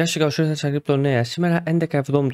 Γεια σας και ήρθατε στα Crypto Νέα. Σήμερα 11 του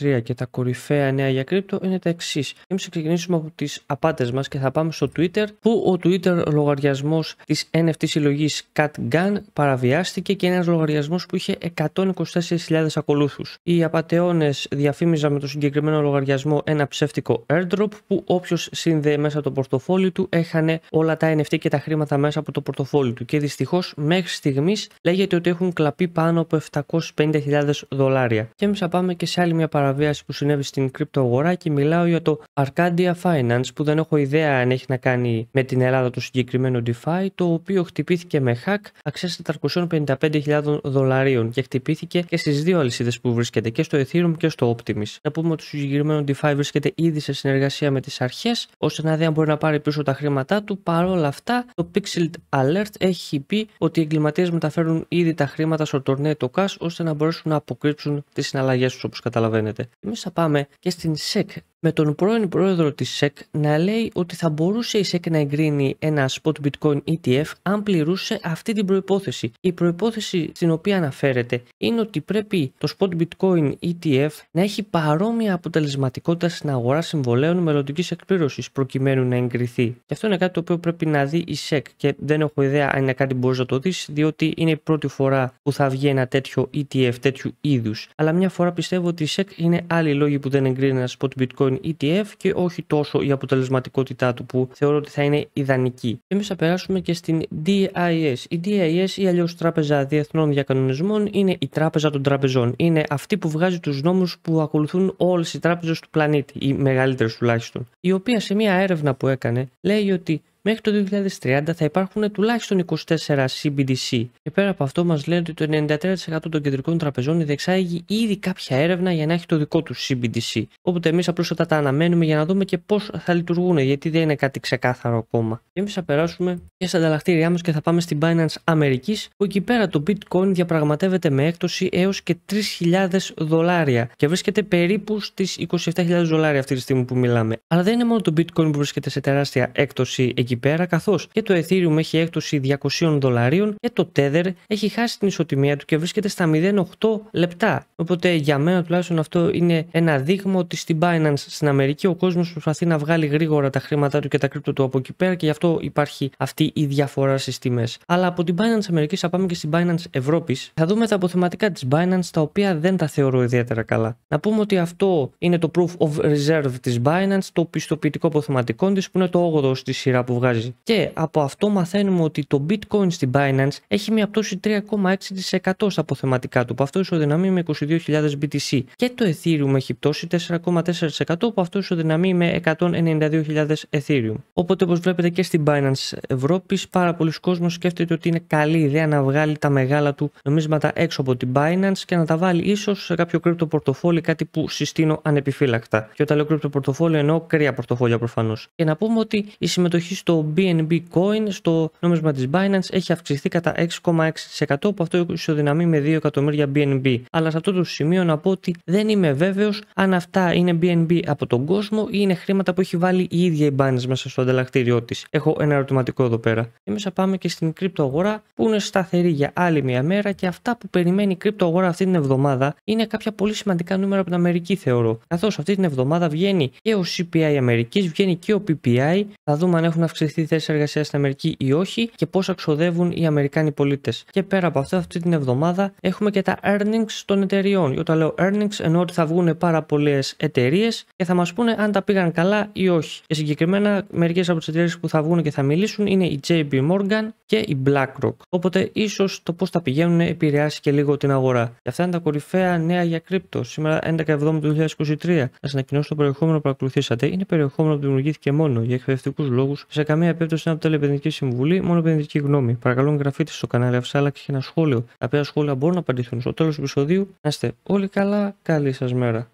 2023 και τα κορυφαία νέα για κρύπτο είναι τα εξής. Εμείς ξεκινήσουμε από τις απάτε μας και θα πάμε στο Twitter που ο Twitter λογαριασμός της NFT συλλογής CatGun παραβιάστηκε και ένας λογαριασμός που είχε 124.000 ακολούθους. Οι απαταιώνες διαφήμιζαν με το συγκεκριμένο λογαριασμό ένα ψεύτικο airdrop που όποιος σύνδεε μέσα το πορτοφόλι του έχανε όλα τα NFT και τα χρήματα μέσα από το πορτοφόλι του και δυστυχώς μέχρι στιγμής λέγεται ότι έχουν κλαπεί πάνω από 700 250.000 δολάρια. Και εμείς θα πάμε και σε άλλη μια παραβίαση που συνέβη στην κρυπτοαγορά και μιλάω για το Arcadia Finance που δεν έχω ιδέα αν έχει να κάνει με την Ελλάδα το συγκεκριμένο DeFi το οποίο χτυπήθηκε με hack αξίας 455.000 δολαρίων και χτυπήθηκε και στις δύο αλυσίδες που βρίσκεται και στο Ethereum και στο Optimus. Να πούμε ότι το συγκεκριμένο DeFi βρίσκεται ήδη σε συνεργασία με τις αρχές ώστε να δει αν μπορεί να πάρει πίσω τα χρήματά του. Παρ' όλα αυτά το Pixel Alert έχει πει ότι οι εγκληματίες μεταφέρουν ήδη τα χρήματα στο Tornado Cash ώστε να μπορέσουν να αποκρύψουν τις συναλλαγές τους, όπως καταλαβαίνετε. Εμείς θα πάμε και στην SEC με τον πρώην πρόεδρο της SEC να λέει ότι θα μπορούσε η SEC να εγκρίνει ένα spot bitcoin ETF αν πληρούσε αυτή την προϋπόθεση. Η προϋπόθεση στην οποία αναφέρεται είναι ότι πρέπει το spot bitcoin ETF να έχει παρόμοια αποτελεσματικότητα στην αγορά συμβολέων μελλοντικής εκπλήρωσης προκειμένου να εγκριθεί. Και αυτό είναι κάτι το οποίο πρέπει να δει η SEC και δεν έχω ιδέα αν είναι κάτι που μπορείς να το δεις, διότι είναι η πρώτη φορά που θα βγει ένα τέτοιο ETF τέτοιου είδους. Αλλά μια φορά πιστεύω ότι η SEC είναι άλλοι λόγοι που δεν εγκρίνει ένα spot bitcoin ETF και όχι τόσο η αποτελεσματικότητά του που θεωρώ ότι θα είναι ιδανική. Και εμείς θα περάσουμε και στην DIS. Η DIS ή αλλιώς Τράπεζα Διεθνών Διακανονισμών είναι η Τράπεζα των Τραπεζών. Είναι αυτή που βγάζει τους νόμους που ακολουθούν όλες οι τράπεζες του πλανήτη, οι μεγαλύτερες τουλάχιστον. Η οποία σε μια έρευνα που έκανε λέει ότι Μέχρι το 2030 θα υπάρχουν τουλάχιστον 24 CBDC και πέρα από αυτό μας λένε ότι το 93% των κεντρικών τραπεζών διεξάγει ήδη κάποια έρευνα για να έχει το δικό του CBDC. Οπότε εμείς απλώς θα τα αναμένουμε για να δούμε και πώς θα λειτουργούν γιατί δεν είναι κάτι ξεκάθαρο ακόμα. Και εμείς θα περάσουμε και στα ανταλλακτήριά μας και θα πάμε στην Binance Αμερικής που εκεί πέρα το bitcoin διαπραγματεύεται με έκπτωση έως και 3.000 δολάρια και βρίσκεται περίπου στις 27.000 δολάρια αυτή τη στιγμή που μιλάμε. Αλλά δεν είναι μόνο το bitcoin που βρίσκεται σε τεράστια έκπτωση εκεί εκεί πέρα, καθώς και το Ethereum έχει έκπτωση 200 δολαρίων και το Tether έχει χάσει την ισοτιμία του και βρίσκεται στα 0,8 λεπτά. Οπότε για μένα τουλάχιστον αυτό είναι ένα δείγμα ότι στην Binance στην Αμερική ο κόσμος προσπαθεί να βγάλει γρήγορα τα χρήματά του και τα κρύπτο του από εκεί πέρα και γι' αυτό υπάρχει αυτή η διαφορά στις τιμές. Αλλά από την Binance Αμερική θα πάμε και στην Binance Ευρώπης. Θα δούμε τα αποθεματικά της Binance τα οποία δεν τα θεωρώ ιδιαίτερα καλά. Να πούμε ότι αυτό είναι το Proof of Reserve της Binance, το πιστοποιητικό αποθεματικών της που είναι το 8ο στη σειρά που βγάζει. Και από αυτό μαθαίνουμε ότι το bitcoin στην Binance έχει μια πτώση 3,6% στα αποθεματικά του, που αυτό ισοδυναμεί με 22.000 BTC. Και το Ethereum έχει πτώση 4,4%, που αυτό ισοδυναμεί με 192.000 Ethereum. Οπότε, όπως βλέπετε και στην Binance Ευρώπη, πάρα πολλοί κόσμοι σκέφτεται ότι είναι καλή ιδέα να βγάλει τα μεγάλα του νομίσματα έξω από την Binance και να τα βάλει ίσως σε κάποιο κρύπτο πορτοφόλι, κάτι που συστήνω ανεπιφύλακτα. Και όταν λέω κρύπτο πορτοφόλι, εννοώ κρύα πορτοφόλια προφανώς. Και να πούμε ότι η συμμετοχή στο το BNB Coin στο νόμισμα της Binance έχει αυξηθεί κατά 6,6% που αυτό ισοδυναμεί με 2 εκατομμύρια BNB. Αλλά σε αυτό το σημείο να πω ότι δεν είμαι βέβαιος αν αυτά είναι BNB από τον κόσμο ή είναι χρήματα που έχει βάλει η ίδια η Binance μέσα στο ανταλλακτήριό της. Έχω ένα ερωτηματικό εδώ πέρα. Εμείς θα πάμε και στην κρυπτοαγορά που είναι σταθερή για άλλη μια μέρα και αυτά που περιμένει η κρυπτοαγορά αυτή την εβδομάδα είναι κάποια πολύ σημαντικά νούμερα από την Αμερική, θεωρώ. Καθώς αυτή την εβδομάδα βγαίνει και ο CPI Αμερικής, βγαίνει και ο PPI. Θα δούμε αν έχουν αυξηθεί αυξηθεί η θέση εργασίας στην Αμερική ή όχι και πώς αξοδεύουν οι Αμερικάνοι πολίτες. Και πέρα από αυτό, αυτή την εβδομάδα έχουμε και τα earnings των εταιριών. Και όταν λέω earnings, εννοώ ότι θα βγουν πάρα πολλές εταιρείες και θα μας πούνε αν τα πήγαν καλά ή όχι. Και συγκεκριμένα, μερικές από τις εταιρείες που θα βγουν και θα μιλήσουν είναι η JP Morgan και η BlackRock. Οπότε, ίσως το πώς θα πηγαίνουν επηρεάσει και λίγο την αγορά. Και αυτά είναι τα κορυφαία νέα για κρύπτο. Σήμερα, 11 του 2023. Να σα ανακοινώσω το περιεχόμενο που ακολουθήσατε. Είναι περιεχόμενο που δημιουργήθηκε μόνο για εκπαιδευτικούς λόγους σε καμία περίπτωση είναι αποτελεί Επενδυτική συμβουλή, μόνο επενδυτική γνώμη. Παρακαλώ, εγγραφείτε στο κανάλι άλλα και ένα σχόλιο. Τα οποία σχόλια μπορούν να απαντηθούν στο τέλος του επεισοδίου. Να είστε όλοι καλά. Καλή σας μέρα.